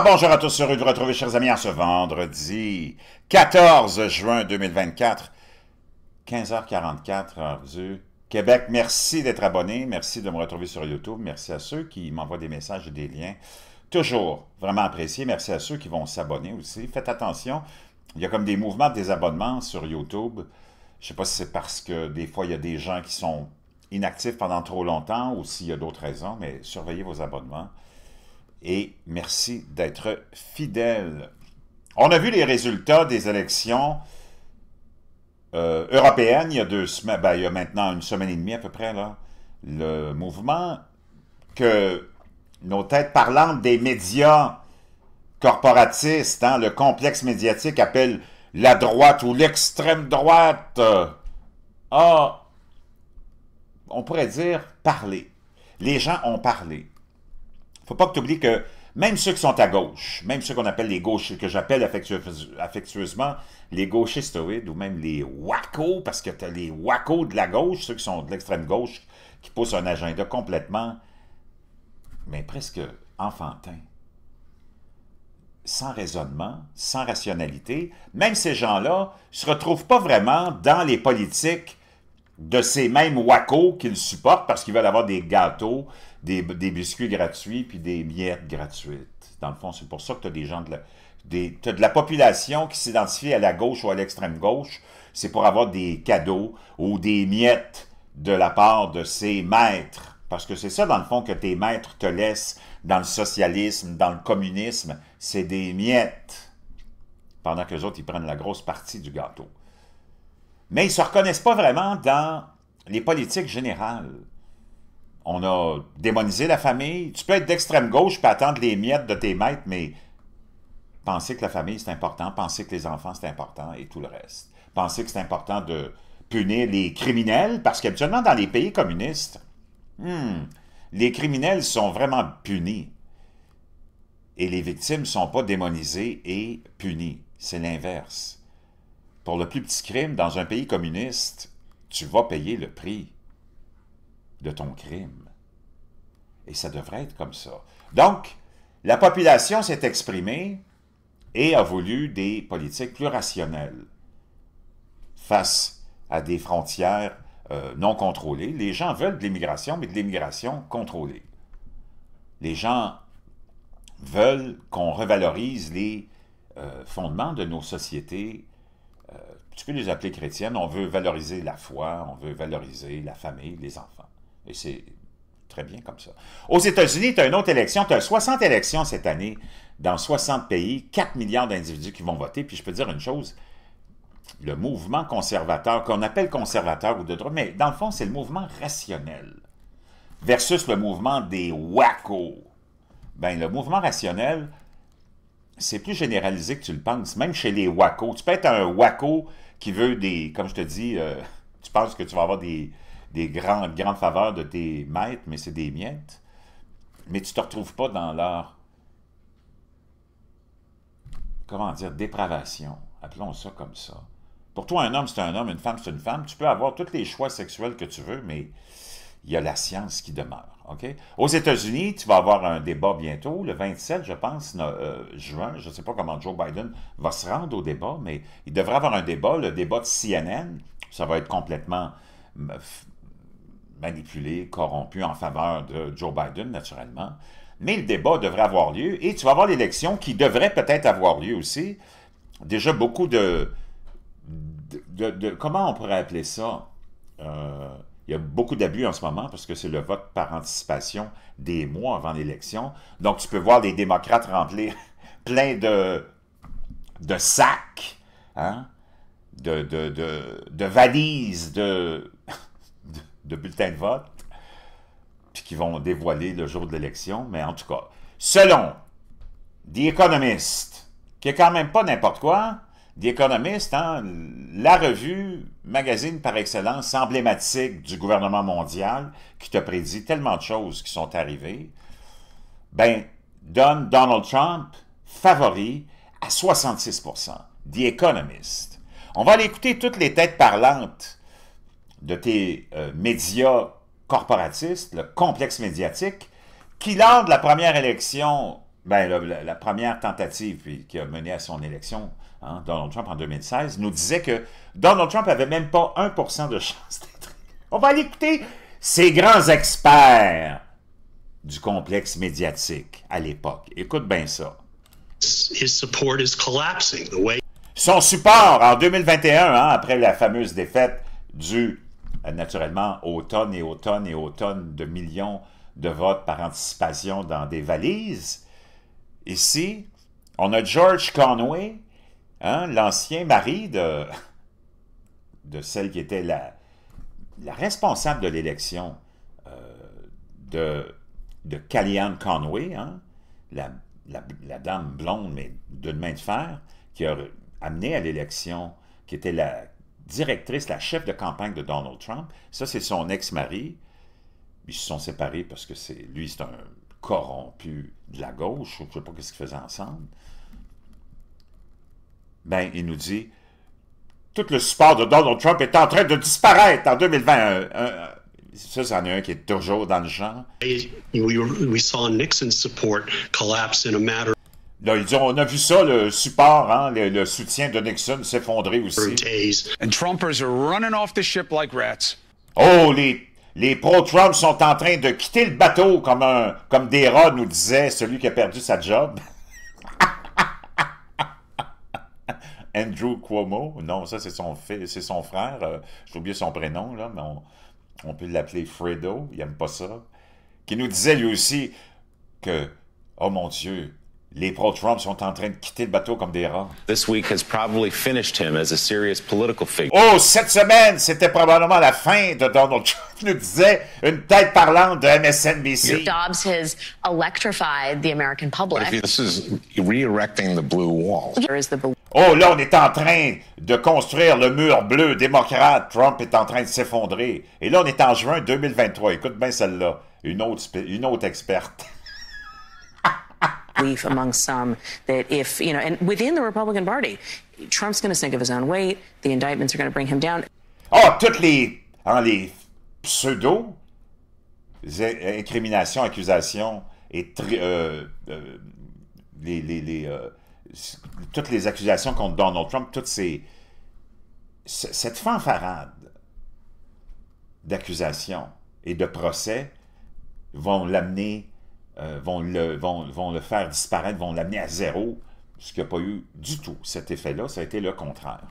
bonjour à tous, heureux de retrouver chers amis à ce vendredi 14 juin 2024, 15h44 heure du Québec. Merci d'être abonné, merci de me retrouver sur YouTube, merci à ceux qui m'envoient des messages et des liens. Toujours vraiment apprécié, merci à ceux qui vont s'abonner aussi. Faites attention, il y a comme des mouvements des abonnements sur YouTube. Je ne sais pas si c'est parce que des fois il y a des gens qui sont inactifs pendant trop longtemps ou s'il y a d'autres raisons, mais surveillez vos abonnements et merci d'être fidèle. On a vu les résultats des élections euh, européennes il y a deux semaines, ben, il y a maintenant une semaine et demie à peu près, Le mouvement que nos têtes parlantes des médias corporatistes, hein, le complexe médiatique appelle la droite ou l'extrême droite a, ah, on pourrait dire, parler. Les gens ont parlé faut pas que tu oublies que même ceux qui sont à gauche, même ceux qu'on appelle les gauches, que j'appelle affectueusement les gauchistoïdes ou même les wackos, parce que tu as les wackos de la gauche, ceux qui sont de l'extrême gauche, qui poussent un agenda complètement, mais presque enfantin, sans raisonnement, sans rationalité. Même ces gens-là se retrouvent pas vraiment dans les politiques de ces mêmes WACO qu'ils supportent parce qu'ils veulent avoir des gâteaux, des, biscuits gratuits puis des miettes gratuites. Dans le fond, c'est pour ça que tu as des gens de la, de la population qui s'identifie à la gauche ou à l'extrême gauche. C'est pour avoir des cadeaux ou des miettes de la part de ces maîtres. Parce que c'est ça, dans le fond, que tes maîtres te laissent dans le socialisme, dans le communisme. C'est des miettes. Pendant que les autres, ils prennent la grosse partie du gâteau. Mais ils ne se reconnaissent pas vraiment dans les politiques générales. On a démonisé la famille. Tu peux être d'extrême gauche et attendre les miettes de tes maîtres, mais penser que la famille, c'est important, penser que les enfants, c'est important et tout le reste. Penser que c'est important de punir les criminels, parce qu'habituellement, dans les pays communistes, hmm, les criminels sont vraiment punis et les victimes ne sont pas démonisées et punies. C'est l'inverse pour le plus petit crime dans un pays communiste, tu vas payer le prix de ton crime. Et ça devrait être comme ça. Donc, la population s'est exprimée et a voulu des politiques plus rationnelles face à des frontières euh, non contrôlées. Les gens veulent de l'immigration, mais de l'immigration contrôlée. Les gens veulent qu'on revalorise les euh, fondements de nos sociétés euh, tu peux les appeler chrétiennes, on veut valoriser la foi, on veut valoriser la famille, les enfants. Et c'est très bien comme ça. Aux États-Unis, tu as une autre élection, tu as 60 élections cette année dans 60 pays, 4 milliards d'individus qui vont voter. Puis je peux dire une chose, le mouvement conservateur, qu'on appelle conservateur ou de droit, mais dans le fond, c'est le mouvement rationnel versus le mouvement des wackos. Ben, le mouvement rationnel, c'est plus généralisé que tu le penses, même chez les WACO. Tu peux être un WACO qui veut des, comme je te dis, euh, tu penses que tu vas avoir des, grandes, grandes faveurs de tes maîtres, mais c'est des miettes. Mais tu ne te retrouves pas dans leur, comment dire, dépravation. Appelons ça comme ça. Pour toi, un homme, c'est un homme, une femme, c'est une femme. Tu peux avoir tous les choix sexuels que tu veux, mais il y a la science qui demeure. Aux États-Unis, tu vas avoir un débat bientôt, le 27, je pense, euh, juin. Je ne sais pas comment Joe Biden va se rendre au débat, mais il devrait avoir un débat, le débat de CNN. Ça va être complètement manipulé, corrompu en faveur de Joe Biden, naturellement. Mais le débat devrait avoir lieu et tu vas avoir l'élection qui devrait peut-être avoir lieu aussi. Déjà beaucoup de... comment on pourrait appeler ça? Euh, il y a beaucoup d'abus en ce moment parce que c'est le vote par anticipation des mois avant l'élection. Donc, tu peux voir les démocrates remplir plein de, sacs, hein, de, valises de, bulletins de vote, puis qui vont dévoiler le jour de l'élection. Mais en tout cas, selon The économistes, qui est quand même pas n'importe quoi, The Economist, hein. la revue magazine par excellence emblématique du gouvernement mondial, qui te prédit tellement de choses qui sont arrivées, ben, donne Donald Trump favori à 66 The Economist. On va aller écouter toutes les têtes parlantes de tes euh, médias corporatistes, le complexe médiatique, qui, lors de la première élection ben, la, première tentative qui a mené à son élection, hein, Donald Trump en 2016, nous disait que Donald Trump avait même pas 1% de chance d'être. On va aller écouter ces grands experts du complexe médiatique à l'époque. Écoute bien ça. Son support en 2021, hein, après la fameuse défaite du naturellement automne et automne et automne de millions de votes par anticipation dans des valises, Ici, on a George Conway, hein, l'ancien mari de, de celle qui était la, la responsable de l'élection euh, de, de Kellyanne Conway, hein, la, dame blonde, mais d'une main de fer, qui a amené à l'élection, qui était la directrice, la chef de campagne de Donald Trump. Ça, c'est son ex-mari. Ils se sont séparés parce que c'est lui, c'est un corrompu de la gauche, je ne sais pas ce qu'ils faisaient ensemble, ben, il nous dit tout le support de Donald Trump est en train de disparaître en 2021. » euh, ça, c'en est un qui est toujours dans le champ. Là, ils disent, on a vu ça, le support, hein, le, soutien de Nixon s'effondrer aussi. Oh, les les pro-Trump sont en train de quitter le bateau, comme, un, comme des nous disait celui qui a perdu sa job. Andrew Cuomo, non, ça c'est son, son frère, euh, j'ai oublié son prénom, là, mais on, on peut l'appeler Fredo, il n'aime pas ça, qui nous disait lui aussi que, oh mon Dieu, les pro-Trump sont en train de quitter le bateau comme des rats. This week has probably finished him as a serious political figure. Oh, cette semaine, c'était probablement la fin de Donald Trump, nous disait une tête parlante de MSNBC. electrified the American public. this is the blue wall. Oh, là, on est en train de construire le mur bleu démocrate. Trump est en train de s'effondrer. Et là, on est en juin 2023. Écoute bien celle-là. Une autre, une autre experte. belief among some that if, you know, and within the Republican Party, Trump's going to sink of his own weight. The indictments are going to bring him down. Oh, toutes les, pseudo incriminations, accusations et euh, euh, les, les, les euh, toutes les accusations contre Donald Trump, toutes ces cette fanfarade d'accusations et de procès vont l'amener euh, vont, le, vont, vont, le faire disparaître, vont l'amener à zéro, ce qui n'a pas eu du tout cet effet-là, ça a été le contraire.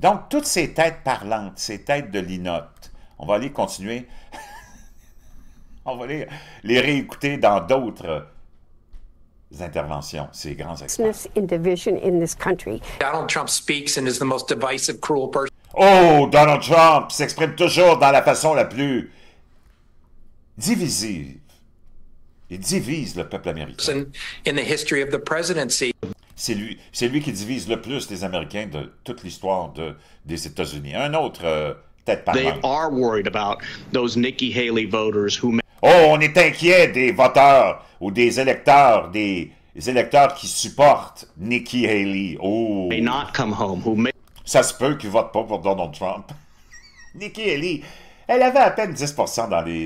Donc, toutes ces têtes parlantes, ces têtes de l'inote, on va aller continuer, on va aller les réécouter dans d'autres interventions, ces grands experts. Oh, Donald Trump s'exprime toujours dans la façon la plus divisive, il divise le peuple américain. C'est lui, lui, qui divise le plus les Américains de toute l'histoire de, des États-Unis. Un autre euh, tête parlante. Oh, on est inquiet des voteurs ou des électeurs, des électeurs qui supportent Nikki Haley. Oh. Ça se peut qu'ils votent pas pour Donald Trump. Nikki Haley, elle avait à peine 10 dans les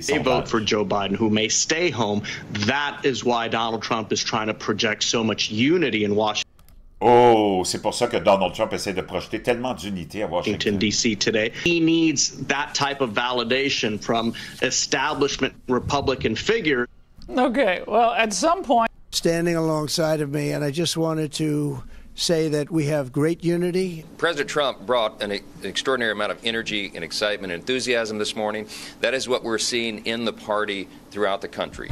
sondages. They vote for Joe Biden, who may stay home. That is why Donald Trump is trying to project so much unity in Washington. Oh, c'est pour ça que Donald Trump essaie de projeter tellement d'unité à Washington. D.C. today. He needs that type of validation from establishment Republican figure. Okay, well, at some point. Standing alongside of me, and I just wanted to say that we have great unity. President Trump brought an extraordinary amount of energy and excitement and enthusiasm this morning. That is what we're seeing in the party throughout the country.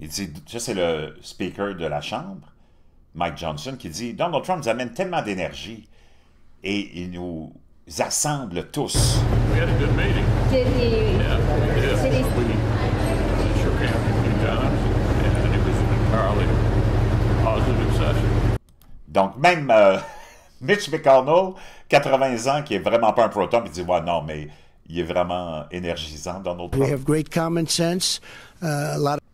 Il dit, ça c'est le speaker de la Chambre, Mike Johnson, qui dit Donald Trump nous amène tellement d'énergie et il nous assemble tous. We had a good meeting. Did he, yeah, yeah. Did he Donc, même euh, Mitch McConnell, 80 ans, qui est vraiment pas un proton, il dit Ouais, non, mais il est vraiment énergisant, dans notre uh,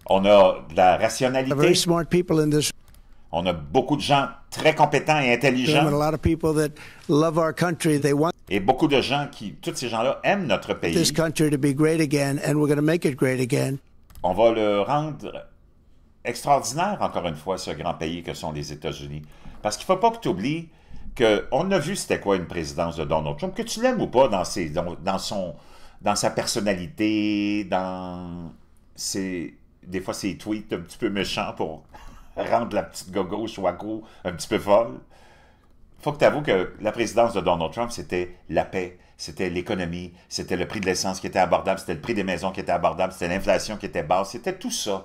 On a de la rationalité. On a beaucoup de gens très compétents et intelligents. Et beaucoup de gens qui, tous ces gens-là, aiment notre pays. On va le rendre extraordinaire, encore une fois, ce grand pays que sont les États-Unis. Parce qu'il ne faut pas que tu oublies qu'on a vu c'était quoi une présidence de Donald Trump, que tu l'aimes ou pas dans, ses, dans, son, dans sa personnalité, dans ses, des fois ses tweets un petit peu méchants pour rendre la petite gogo Chouaco un petit peu folle. faut que tu avoues que la présidence de Donald Trump, c'était la paix, c'était l'économie, c'était le prix de l'essence qui était abordable, c'était le prix des maisons qui était abordable, c'était l'inflation qui était basse, c'était tout ça.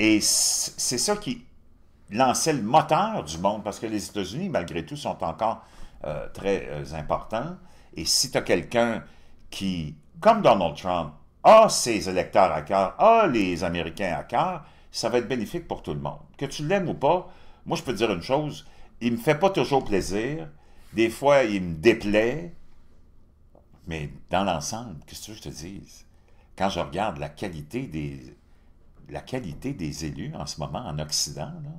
Et c'est ça qui lancer le moteur du monde, parce que les États-Unis, malgré tout, sont encore euh, très euh, importants. Et si tu as quelqu'un qui, comme Donald Trump, a ses électeurs à cœur, a les Américains à cœur, ça va être bénéfique pour tout le monde. Que tu l'aimes ou pas, moi, je peux te dire une chose, il me fait pas toujours plaisir. Des fois, il me déplaît. Mais dans l'ensemble, qu'est-ce que je te dise? Quand je regarde la qualité des, la qualité des élus en ce moment en Occident, là,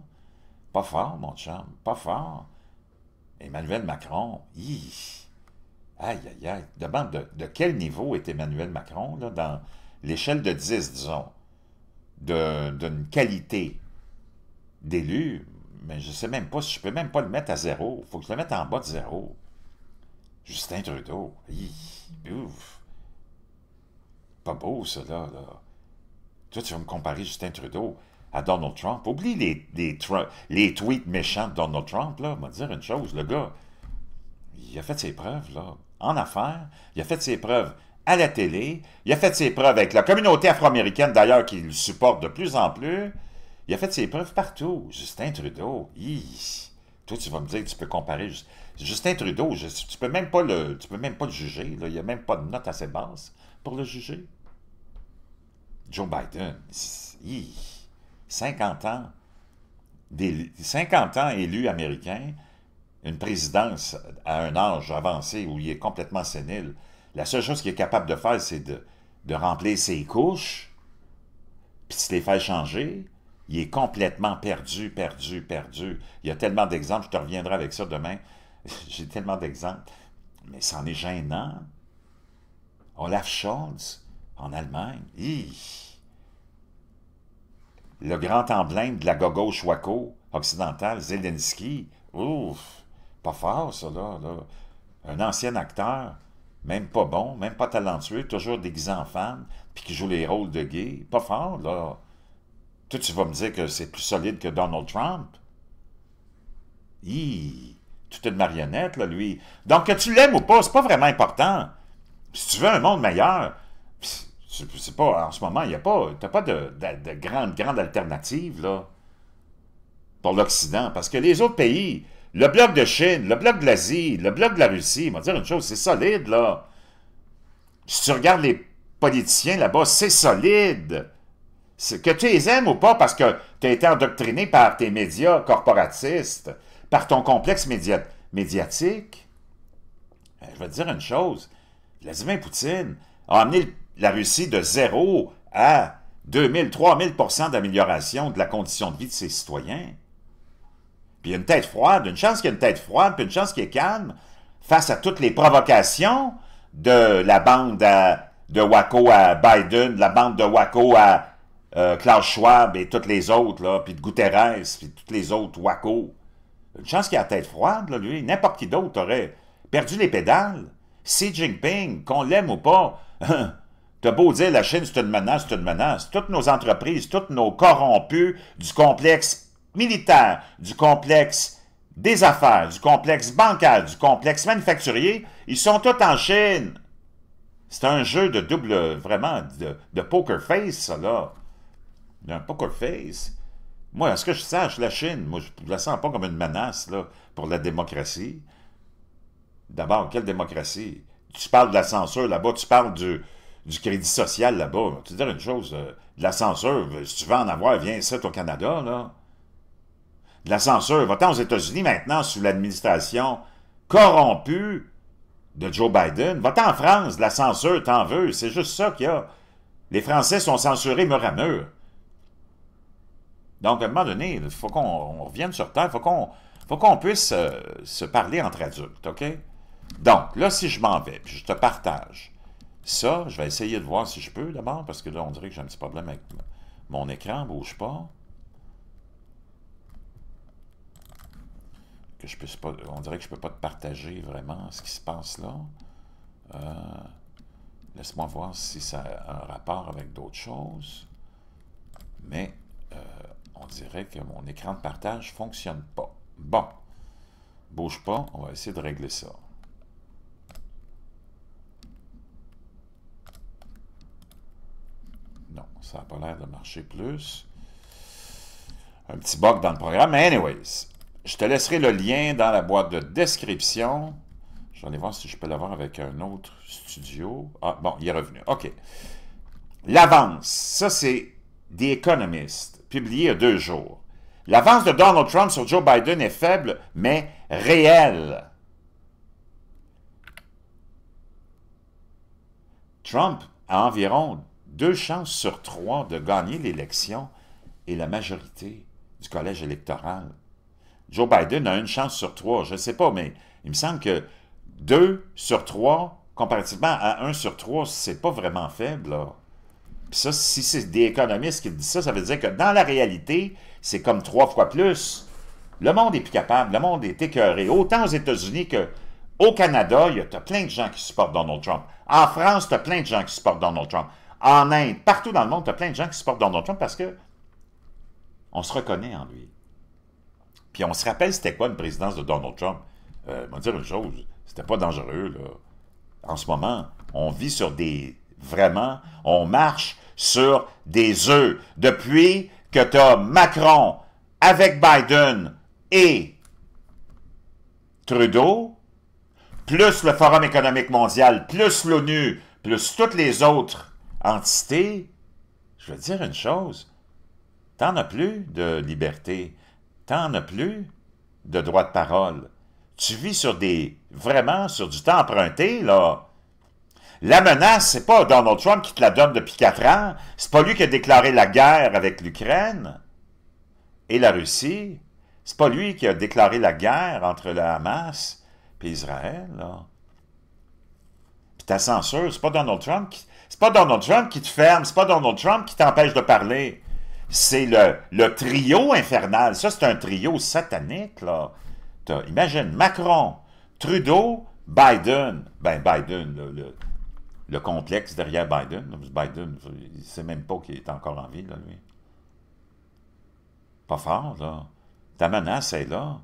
pas fort, mon chum, pas fort. Emmanuel Macron, hi. Aïe, aïe, aïe. Demande de, quel niveau est Emmanuel Macron là, dans l'échelle de 10, disons, d'une qualité d'élu. Mais je ne sais même pas si je peux même pas le mettre à zéro. Il faut que je le mette en bas de zéro. Justin Trudeau, hi. Ouf. Pas beau, cela. là. Toi, tu vas me comparer Justin Trudeau à Donald Trump. Oublie les, tweets méchants de Donald Trump, là. On dire une chose, le gars, il a fait ses preuves, là, en affaires. Il a fait ses preuves à la télé. Il a fait ses preuves avec la communauté afro-américaine, d'ailleurs, qui le supporte de plus en plus. Il a fait ses preuves partout. Justin Trudeau, toi, tu vas me dire que tu peux comparer... Justin Trudeau, tu peux même pas le, tu peux même pas le juger. Là. Il n'y a même pas de note assez basse pour le juger. Joe Biden, 50 ans, des 50 ans élu américain, une présidence à un âge avancé où il est complètement sénile, la seule chose qu'il est capable de faire, c'est de, remplir ses couches, puis se les faire changer. Il est complètement perdu, perdu, perdu. Il y a tellement d'exemples, je te reviendrai avec ça demain. J'ai tellement d'exemples, mais c'en est gênant. Olaf Scholz, en Allemagne, le grand emblème de la gogo Waco occidentale, Zelensky. Ouf, pas fort, ça, là, Un ancien acteur, même pas bon, même pas talentueux, toujours déguisé en femme, puis qui joue les rôles de gay. Pas fort, là. Toi, tu vas me dire que c'est plus solide que Donald Trump? Hi, tout une marionnette, là, lui. Donc, que tu l'aimes ou pas, c'est pas vraiment important. Si tu veux un monde meilleur, pas, en ce moment, il n'y a pas, pas de, de, grande, alternative, là, pour l'Occident. Parce que les autres pays, le bloc de Chine, le bloc de l'Asie, le bloc de la Russie, on dire une chose, c'est solide, là. Si tu regardes les politiciens là-bas, c'est solide. Que tu les aimes ou pas, parce que tu as été endoctriné par tes médias corporatistes, par ton complexe médiatique. Euh, je vais te dire une chose. Vladimir Poutine a amené le la Russie de 0 à 2000, 3000 d'amélioration de la condition de vie de ses citoyens. Puis une tête froide, une chance qu'il y a une tête froide, puis une chance qu'il est calme face à toutes les provocations de la bande de Waco à Biden, de la bande de Waco à euh, Klaus Schwab et toutes les autres, là, puis de Guterres, puis toutes les autres Waco. Une chance qu'il a la tête froide, lui. N'importe qui d'autre aurait perdu les pédales. Xi Jinping, qu'on l'aime ou pas, T'as beau dire la Chine, c'est une menace, c'est une menace. Toutes nos entreprises, toutes nos corrompus du complexe militaire, du complexe des affaires, du complexe bancaire, du complexe manufacturier, ils sont tous en Chine. C'est un jeu de double, vraiment, de, de poker face, ça, là. Un poker face. Moi, à ce que je sache, la Chine, moi, je ne la sens pas comme une menace là, pour la démocratie. D'abord, quelle démocratie? Tu parles de la censure là-bas, tu parles du, du crédit social là-bas. Tu veux dire une chose, euh, de la censure, euh, si tu veux en avoir, viens ici au Canada, là. De la censure, va-t'en aux États-Unis maintenant sous l'administration corrompue de Joe Biden. Va-t'en en France, de la censure, t'en veux. C'est juste ça qu'il y a. Les Français sont censurés mur à mur. Donc, à un moment donné, il faut qu'on revienne sur Terre, il faut qu'on puisse euh, se parler entre adultes, OK? Donc, là, si je m'en vais, puis je te partage ça, je vais essayer de voir si je peux d'abord, parce que là, on dirait que j'ai un petit problème avec mon écran, ne bouge pas. Que je puisse pas. On dirait que je ne peux pas te partager vraiment ce qui se passe là. Euh, laisse-moi voir si ça a un rapport avec d'autres choses. Mais euh, on dirait que mon écran de partage ne fonctionne pas. Bon, bouge pas, on va essayer de régler ça. Ça n'a pas l'air de marcher plus. Un petit bug dans le programme. Mais anyways, je te laisserai le lien dans la boîte de description. Je vais aller voir si je peux l'avoir avec un autre studio. Ah, bon, il est revenu. OK. L'avance, ça c'est The Economist, publié il y a deux jours. L'avance de Donald Trump sur Joe Biden est faible, mais réelle. Trump a environ deux chances sur trois de gagner l'élection et la majorité du collège électoral. Joe Biden a une chance sur trois, je ne sais pas, mais il me semble que deux sur trois, comparativement à un sur trois, c'est pas vraiment faible. ça, si c'est des économistes qui disent ça, ça veut dire que dans la réalité, c'est comme trois fois plus. Le monde est plus capable, le monde est écœuré. Autant aux États-Unis qu'au Canada, il y a plein de gens qui supportent Donald Trump. En France, il y a plein de gens qui supportent Donald Trump. En Inde, partout dans le monde, tu as plein de gens qui supportent Donald Trump parce que on se reconnaît en lui. Puis on se rappelle c'était quoi une présidence de Donald Trump. Euh, on dire une chose, c'était pas dangereux, là. En ce moment, on vit sur des... Vraiment, on marche sur des œufs. Depuis que tu as Macron avec Biden et Trudeau, plus le Forum économique mondial, plus l'ONU, plus toutes les autres entité, je veux dire une chose, t'en as plus de liberté, t'en as plus de droit de parole. Tu vis sur des, vraiment, sur du temps emprunté, là. La menace, c'est pas Donald Trump qui te la donne depuis quatre ans, c'est pas lui qui a déclaré la guerre avec l'Ukraine et la Russie, c'est pas lui qui a déclaré la guerre entre le Hamas et Israël, là ta censure. C'est pas Donald Trump C'est pas Donald Trump qui te ferme, c'est pas Donald Trump qui t'empêche de parler. C'est le, trio infernal. Ça, c'est un trio satanique, là. Imagine Macron, Trudeau, Biden. Ben, Biden, le, complexe derrière Biden. Biden, il sait même pas qu'il est encore en vie, là, lui. Pas fort, là. Ta menace est là.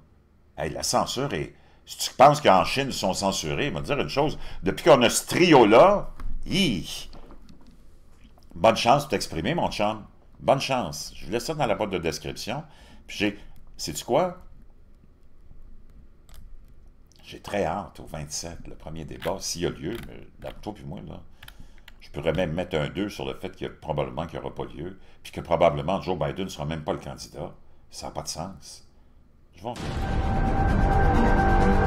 Hey, la censure est si tu penses qu'en Chine, ils sont censurés, va te dire une chose. Depuis qu'on a ce trio-là, bonne chance de t'exprimer, mon chum. Bonne chance. Je vous laisse ça dans la boîte de description. Puis j'ai... Sais-tu quoi? J'ai très hâte au 27, le premier débat, s'il y a lieu, mais toi puis moi, là, je pourrais même mettre un 2 sur le fait a probablement qu'il n'y aura pas lieu, puis que probablement Joe Biden ne sera même pas le candidat. Ça n'a pas de sens. Eles vão ver.